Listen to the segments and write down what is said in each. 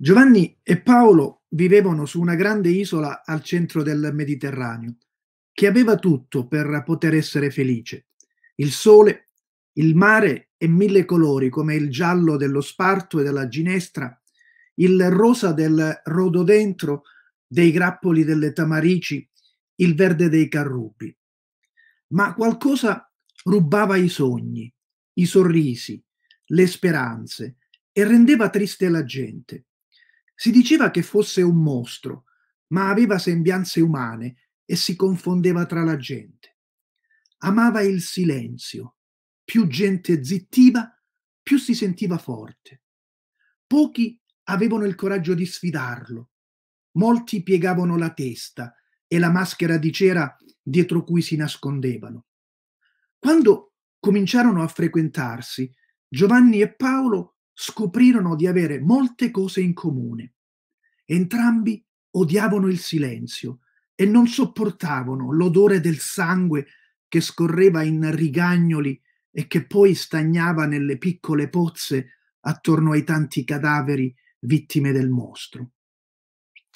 Giovanni e Paolo vivevano su una grande isola al centro del Mediterraneo, che aveva tutto per poter essere felice. Il sole, il mare e mille colori come il giallo dello sparto e della ginestra, il rosa del rododentro, dei grappoli delle tamarici, il verde dei carrubi. Ma qualcosa rubava i sogni, i sorrisi, le speranze e rendeva triste la gente. Si diceva che fosse un mostro, ma aveva sembianze umane e si confondeva tra la gente. Amava il silenzio. Più gente zittiva, più si sentiva forte. Pochi avevano il coraggio di sfidarlo. Molti piegavano la testa e la maschera di cera dietro cui si nascondevano. Quando cominciarono a frequentarsi, Giovanni e Paolo scoprirono di avere molte cose in comune. Entrambi odiavano il silenzio e non sopportavano l'odore del sangue che scorreva in rigagnoli e che poi stagnava nelle piccole pozze attorno ai tanti cadaveri vittime del mostro.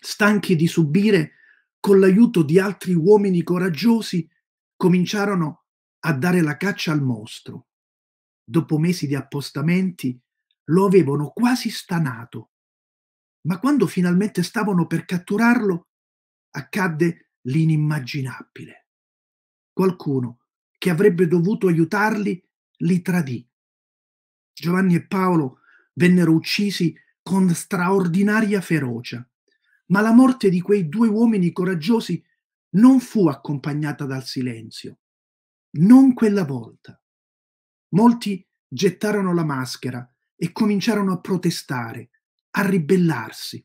Stanchi di subire, con l'aiuto di altri uomini coraggiosi, cominciarono a dare la caccia al mostro. Dopo mesi di appostamenti, lo avevano quasi stanato. Ma quando finalmente stavano per catturarlo, accadde l'inimmaginabile. Qualcuno che avrebbe dovuto aiutarli li tradì. Giovanni e Paolo vennero uccisi con straordinaria ferocia, ma la morte di quei due uomini coraggiosi non fu accompagnata dal silenzio. Non quella volta. Molti gettarono la maschera e cominciarono a protestare, a ribellarsi,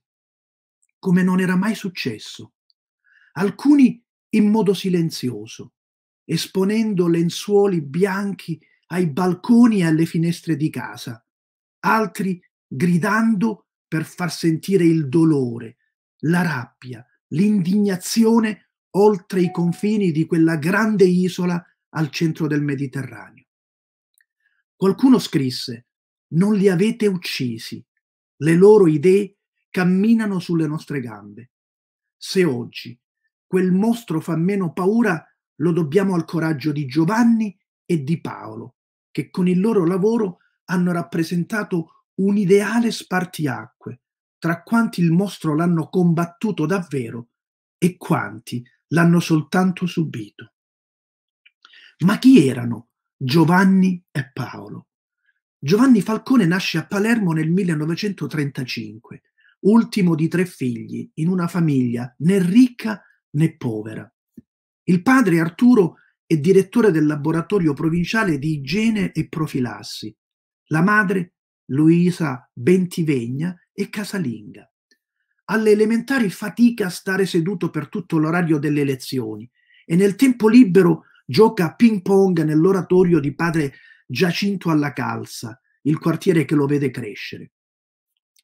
come non era mai successo. Alcuni in modo silenzioso, esponendo lenzuoli bianchi ai balconi e alle finestre di casa, altri gridando per far sentire il dolore, la rabbia, l'indignazione oltre i confini di quella grande isola al centro del Mediterraneo. Qualcuno scrisse non li avete uccisi. Le loro idee camminano sulle nostre gambe. Se oggi quel mostro fa meno paura, lo dobbiamo al coraggio di Giovanni e di Paolo, che con il loro lavoro hanno rappresentato un ideale spartiacque tra quanti il mostro l'hanno combattuto davvero e quanti l'hanno soltanto subito. Ma chi erano Giovanni e Paolo? Giovanni Falcone nasce a Palermo nel 1935, ultimo di tre figli, in una famiglia né ricca né povera. Il padre Arturo è direttore del laboratorio provinciale di igiene e profilassi. La madre, Luisa Bentivegna, è casalinga. Alle elementari fatica a stare seduto per tutto l'orario delle lezioni e nel tempo libero gioca a ping pong nell'oratorio di padre Giacinto alla Calza, il quartiere che lo vede crescere.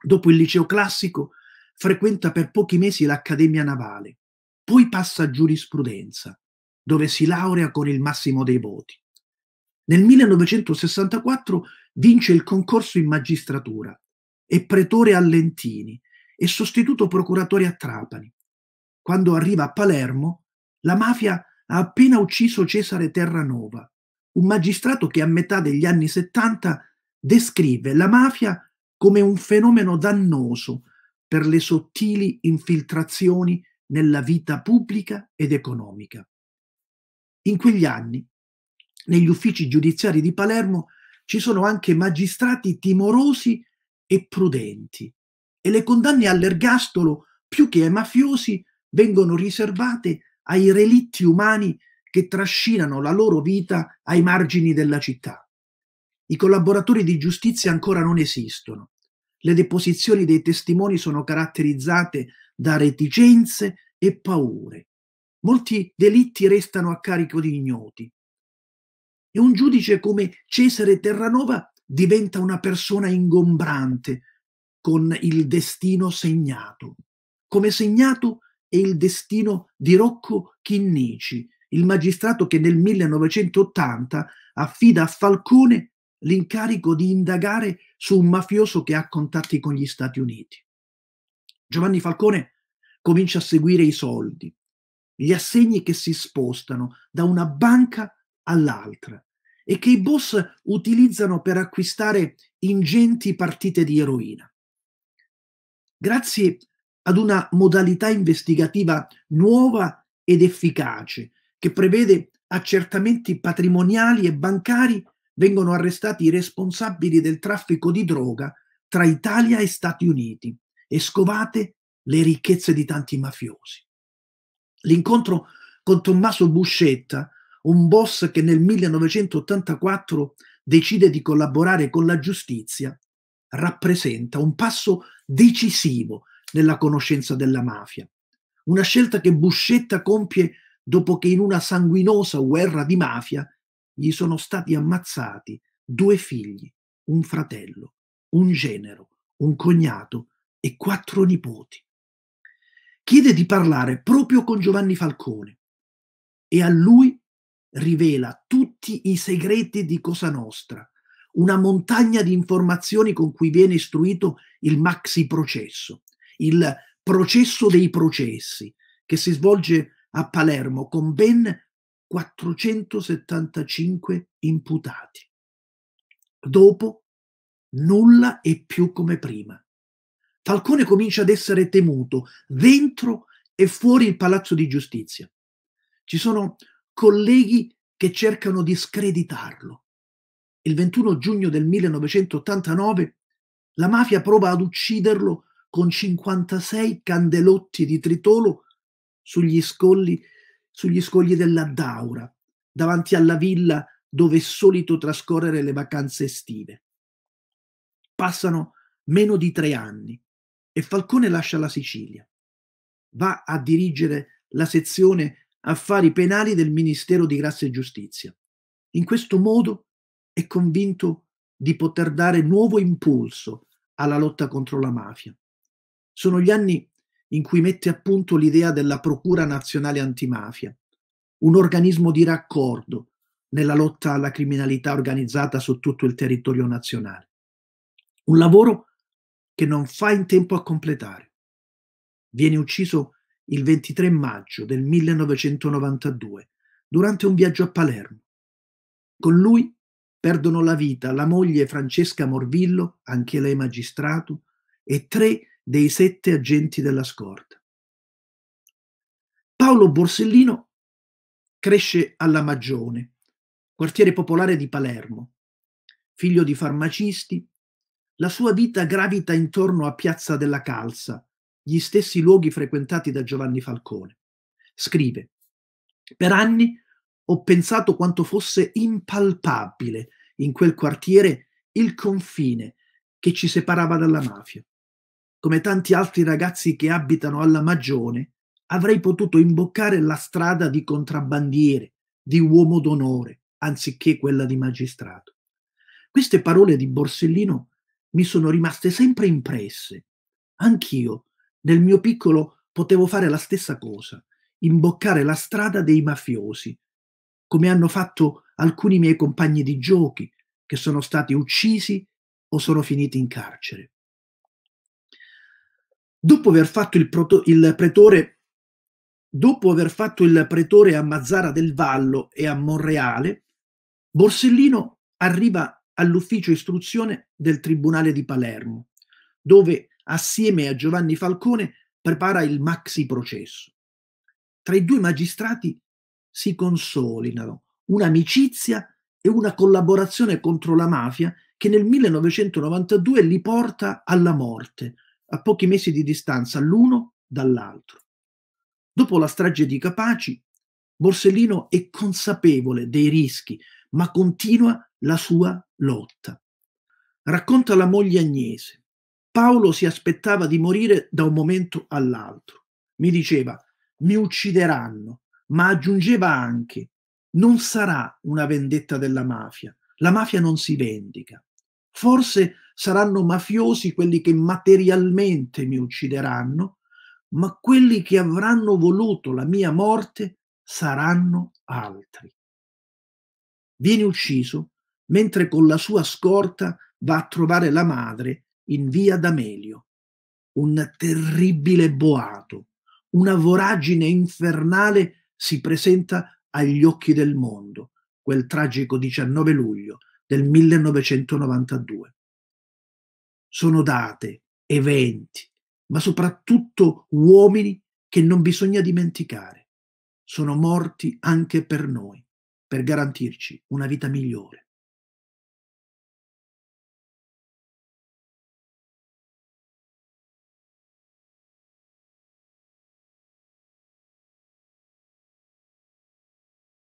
Dopo il liceo classico frequenta per pochi mesi l'Accademia Navale, poi passa a giurisprudenza, dove si laurea con il massimo dei voti. Nel 1964 vince il concorso in magistratura, è pretore a Lentini e sostituto procuratore a Trapani. Quando arriva a Palermo, la mafia ha appena ucciso Cesare Terranova, un magistrato che a metà degli anni 70 descrive la mafia come un fenomeno dannoso per le sottili infiltrazioni nella vita pubblica ed economica. In quegli anni, negli uffici giudiziari di Palermo ci sono anche magistrati timorosi e prudenti e le condanne all'ergastolo più che ai mafiosi vengono riservate ai relitti umani che trascinano la loro vita ai margini della città. I collaboratori di giustizia ancora non esistono. Le deposizioni dei testimoni sono caratterizzate da reticenze e paure. Molti delitti restano a carico di ignoti. E un giudice come Cesare Terranova diventa una persona ingombrante, con il destino segnato. Come segnato è il destino di Rocco Chinnici, il magistrato che nel 1980 affida a Falcone l'incarico di indagare su un mafioso che ha contatti con gli Stati Uniti. Giovanni Falcone comincia a seguire i soldi, gli assegni che si spostano da una banca all'altra e che i boss utilizzano per acquistare ingenti partite di eroina. Grazie ad una modalità investigativa nuova ed efficace, che prevede accertamenti patrimoniali e bancari, vengono arrestati i responsabili del traffico di droga tra Italia e Stati Uniti e scovate le ricchezze di tanti mafiosi. L'incontro con Tommaso Buscetta, un boss che nel 1984 decide di collaborare con la giustizia, rappresenta un passo decisivo nella conoscenza della mafia. Una scelta che Buscetta compie dopo che in una sanguinosa guerra di mafia gli sono stati ammazzati due figli, un fratello, un genero, un cognato e quattro nipoti. Chiede di parlare proprio con Giovanni Falcone e a lui rivela tutti i segreti di Cosa Nostra, una montagna di informazioni con cui viene istruito il maxi processo, il processo dei processi, che si svolge a Palermo con ben 475 imputati. Dopo nulla è più come prima. Falcone comincia ad essere temuto dentro e fuori il palazzo di giustizia. Ci sono colleghi che cercano di screditarlo. Il 21 giugno del 1989 la mafia prova ad ucciderlo con 56 candelotti di tritolo sugli scogli, sugli scogli della Daura, davanti alla villa dove è solito trascorrere le vacanze estive. Passano meno di tre anni e Falcone lascia la Sicilia. Va a dirigere la sezione affari penali del Ministero di Grazia e Giustizia. In questo modo è convinto di poter dare nuovo impulso alla lotta contro la mafia. Sono gli anni in cui mette a punto l'idea della Procura Nazionale Antimafia, un organismo di raccordo nella lotta alla criminalità organizzata su tutto il territorio nazionale. Un lavoro che non fa in tempo a completare. Viene ucciso il 23 maggio del 1992 durante un viaggio a Palermo. Con lui perdono la vita la moglie Francesca Morvillo, anche lei magistrato, e tre dei sette agenti della scorta. Paolo Borsellino cresce alla Magione, quartiere popolare di Palermo. Figlio di farmacisti, la sua vita gravita intorno a Piazza della Calza, gli stessi luoghi frequentati da Giovanni Falcone. Scrive, per anni ho pensato quanto fosse impalpabile in quel quartiere il confine che ci separava dalla mafia come tanti altri ragazzi che abitano alla Magione, avrei potuto imboccare la strada di contrabbandiere, di uomo d'onore, anziché quella di magistrato. Queste parole di Borsellino mi sono rimaste sempre impresse. Anch'io, nel mio piccolo, potevo fare la stessa cosa, imboccare la strada dei mafiosi, come hanno fatto alcuni miei compagni di giochi che sono stati uccisi o sono finiti in carcere dopo aver fatto il, proto- il pretore dopo aver fatto il pretore a Mazzara del Vallo e a Monreale, Borsellino arriva all'ufficio istruzione del Tribunale di Palermo, dove assieme a Giovanni Falcone prepara il maxi processo. Tra i due magistrati si consolidano un'amicizia e una collaborazione contro la mafia che nel 1992 li porta alla morte, a pochi mesi di distanza l'uno dall'altro. Dopo la strage di Capaci, Borsellino è consapevole dei rischi, ma continua la sua lotta. Racconta la moglie Agnese. Paolo si aspettava di morire da un momento all'altro. Mi diceva, mi uccideranno, ma aggiungeva anche, non sarà una vendetta della mafia, la mafia non si vendica. Forse saranno mafiosi quelli che materialmente mi uccideranno, ma quelli che avranno voluto la mia morte saranno altri. Viene ucciso mentre con la sua scorta va a trovare la madre in via D'Amelio. Un terribile boato, una voragine infernale si presenta agli occhi del mondo quel tragico 19 luglio del 1992. Sono date, eventi, ma soprattutto uomini che non bisogna dimenticare. Sono morti anche per noi, per garantirci una vita migliore.